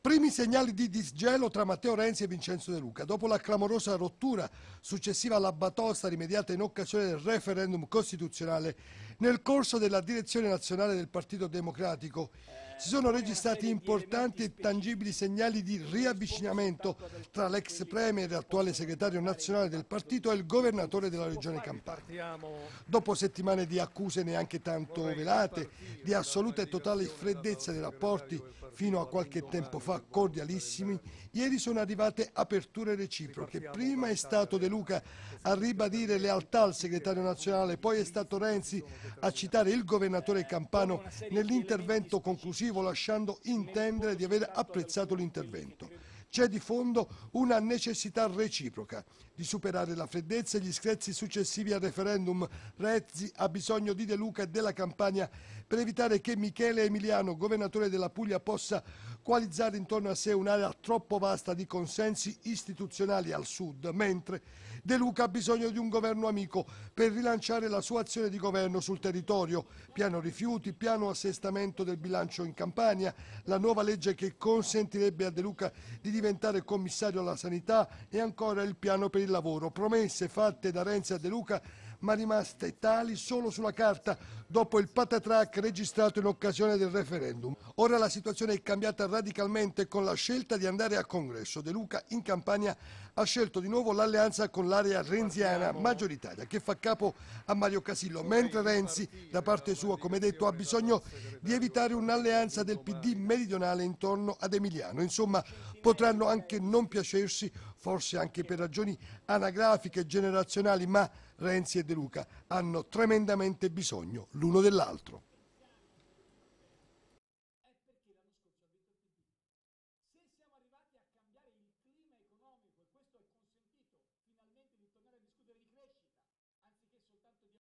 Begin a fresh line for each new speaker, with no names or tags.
Primi segnali di disgelo tra Matteo Renzi e Vincenzo De Luca. Dopo la clamorosa rottura successiva alla batosta rimediata in occasione del referendum costituzionale nel corso della direzione nazionale del Partito Democratico, si sono registrati importanti e tangibili segnali di riavvicinamento tra l'ex premier e attuale segretario nazionale del partito e il governatore della regione Campania. Dopo settimane di accuse neanche tanto velate, di assoluta e totale freddezza dei rapporti, fino a qualche tempo fa cordialissimi, ieri sono arrivate aperture reciproche. Prima è stato De Luca a ribadire lealtà al segretario nazionale, poi è stato Renzi a citare il governatore Campano nell'intervento conclusivo discorsivo lasciando intendere di aver apprezzato l'intervento. C'è di fondo una necessità reciproca di superare la freddezza e gli screzi successivi al referendum. Rezzi ha bisogno di De Luca e della campagna per evitare che Michele Emiliano, governatore della Puglia, possa coalizzare intorno a sé un'area troppo vasta di consensi istituzionali al sud, mentre De Luca ha bisogno di un governo amico per rilanciare la sua azione di governo sul territorio, piano rifiuti, piano assestamento del bilancio in Campania, la nuova legge che consentirebbe a De Luca di diventare commissario alla sanità e ancora il piano per il lavoro, promesse fatte da Renzi a De Luca ma rimaste tali solo sulla carta dopo il patatrack registrato in occasione del referendum. Ora la situazione è cambiata radicalmente con la scelta di andare a congresso. De Luca in campagna ha scelto di nuovo l'alleanza con l'area renziana maggioritaria che fa capo a Mario Casillo, mentre Renzi, da parte sua, come detto, ha bisogno di evitare un'alleanza del PD meridionale intorno ad Emiliano. Insomma, potranno anche non piacersi, forse anche per ragioni anagrafiche e generazionali, ma Renzi e De Luca hanno tremendamente bisogno l'uno dell'altro.